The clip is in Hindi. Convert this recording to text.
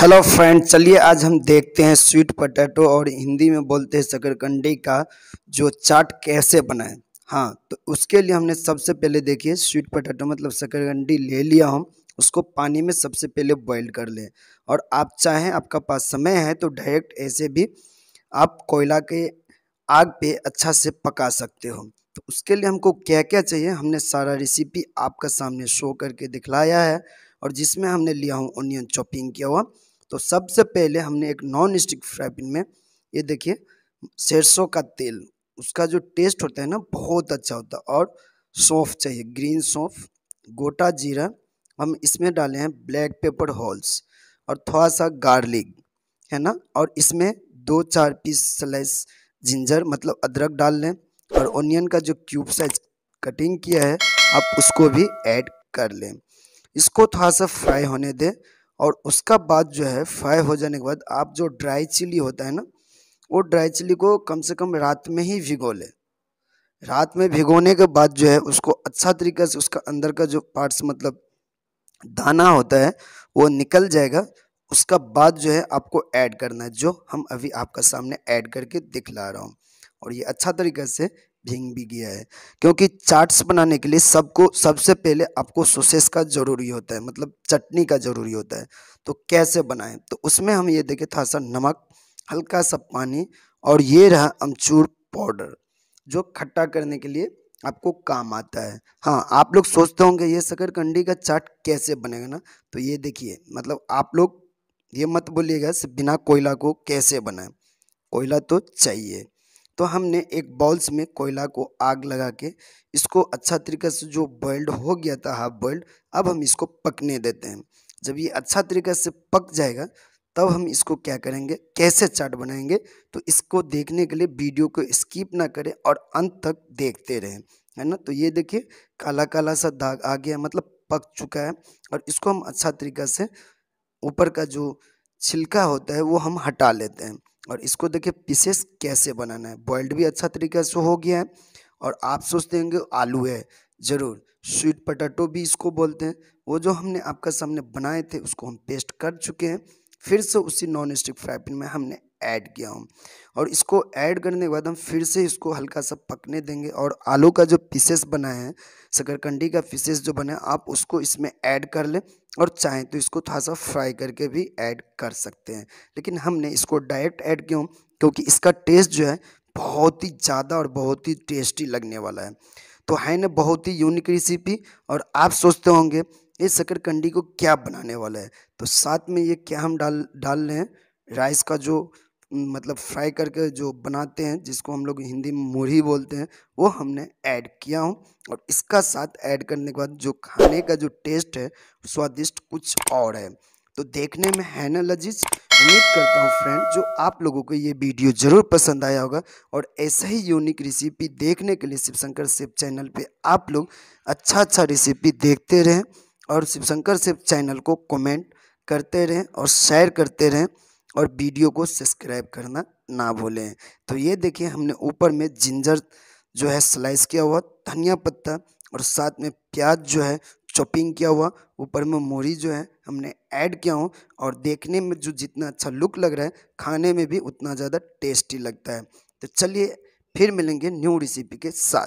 हेलो फ्रेंड चलिए आज हम देखते हैं स्वीट पटेटो और हिंदी में बोलते हैं शकरकंडी का जो चाट कैसे बनाएं हाँ तो उसके लिए हमने सबसे पहले देखिए स्वीट पटेटो मतलब शकरकंडी ले लिया हम उसको पानी में सबसे पहले बॉईल कर लें और आप चाहें आपका पास समय है तो डायरेक्ट ऐसे भी आप कोयला के आग पे अच्छा से पका सकते हो तो उसके लिए हमको क्या क्या चाहिए हमने सारा रेसिपी आपका सामने शो करके दिखलाया है और जिसमें हमने लिया हूँ ऑनियन चॉपिंग किया हुआ तो सबसे पहले हमने एक नॉन स्टिक फ्राई पैन में ये देखिए सरसों का तेल उसका जो टेस्ट होता है ना बहुत अच्छा होता है और सौंफ चाहिए ग्रीन सौंफ गोटा जीरा हम इसमें डाले हैं ब्लैक पेपर हॉल्स और थोड़ा सा गार्लिक है ना और इसमें दो चार पीस स्लाइस जिंजर मतलब अदरक डाल लें और ऑनियन का जो क्यूब साइज कटिंग किया है आप उसको भी ऐड कर लें इसको थोड़ा सा फ्राई होने दे और उसका बाद जो है फ्राई हो जाने के बाद आप जो ड्राई चिली होता है ना वो ड्राई चिली को कम से कम रात में ही भिगो ले रात में भिगोने के बाद जो है उसको अच्छा तरीके से उसका अंदर का जो पार्ट्स मतलब दाना होता है वो निकल जाएगा उसका बाद जो है आपको ऐड करना है जो हम अभी आपका सामने ऐड करके दिखला रहा हूँ और ये अच्छा तरीके से भींग भी गया है क्योंकि चाट्स बनाने के लिए सबको सबसे पहले आपको सोसेस का ज़रूरी होता है मतलब चटनी का ज़रूरी होता है तो कैसे बनाएं तो उसमें हम ये देखें थोड़ा सा नमक हल्का सा पानी और ये रहा अमचूर पाउडर जो खट्टा करने के लिए आपको काम आता है हाँ आप लोग सोचते होंगे ये शकरकंडी का चाट कैसे बनेगा ना तो ये देखिए मतलब आप लोग ये मत बोलिएगा बिना कोयला को कैसे बनाएं कोयला तो चाहिए तो हमने एक बॉल्स में कोयला को आग लगा के इसको अच्छा तरीके से जो बॉइल्ड हो गया था हाफ बॉयल्ड अब हम इसको पकने देते हैं जब ये अच्छा तरीके से पक जाएगा तब हम इसको क्या करेंगे कैसे चाट बनाएंगे तो इसको देखने के लिए वीडियो को स्किप ना करें और अंत तक देखते रहें है ना तो ये देखिए काला काला सा दाग आ गया मतलब पक चुका है और इसको हम अच्छा तरीका से ऊपर का जो छिलका होता है वो हम हटा लेते हैं और इसको देखिए पीसेस कैसे बनाना है बॉइल्ड भी अच्छा तरीके से हो गया है और आप सोचते होंगे आलू है ज़रूर स्वीट पटाटो भी इसको बोलते हैं वो जो हमने आपका सामने बनाए थे उसको हम पेस्ट कर चुके हैं फिर से उसी नॉन स्टिक फ्राई पैन में हमने ऐड किया हूँ और इसको ऐड करने के बाद हम फिर से इसको हल्का सा पकने देंगे और आलू का जो पीसेस बनाए हैं शकरकंडी का पीसेस जो बनाए आप उसको इसमें ऐड कर लें और चाहें तो इसको थोड़ा सा फ्राई करके भी ऐड कर सकते हैं लेकिन हमने इसको डायरेक्ट ऐड क्यों क्योंकि इसका टेस्ट जो है बहुत ही ज़्यादा और बहुत ही टेस्टी लगने वाला है तो है ना बहुत ही यूनिक रेसिपी और आप सोचते होंगे ये शकरकंडी को क्या बनाने वाला है तो साथ में ये क्या हम डाल डाल रहे हैं राइस का जो मतलब फ्राई करके जो बनाते हैं जिसको हम लोग हिंदी में मुरही बोलते हैं वो हमने ऐड किया हूँ और इसका साथ ऐड करने के बाद जो खाने का जो टेस्ट है स्वादिष्ट कुछ और है तो देखने में है ना लजीज उम्मीद करता हूँ फ्रेंड जो आप लोगों को ये वीडियो ज़रूर पसंद आया होगा और ऐसा ही यूनिक रेसिपी देखने के लिए शिवशंकर सेब चैनल पे आप लोग अच्छा अच्छा रेसिपी देखते रहें और शिवशंकर सेब चैनल को कमेंट करते रहें और शेयर करते रहें और वीडियो को सब्सक्राइब करना ना भूलें तो ये देखिए हमने ऊपर में जिंजर जो है स्लाइस किया हुआ धनिया पत्ता और साथ में प्याज जो है चॉपिंग किया हुआ ऊपर में मोरी जो है हमने ऐड किया हूँ और देखने में जो जितना अच्छा लुक लग रहा है खाने में भी उतना ज़्यादा टेस्टी लगता है तो चलिए फिर मिलेंगे न्यू रेसिपी के साथ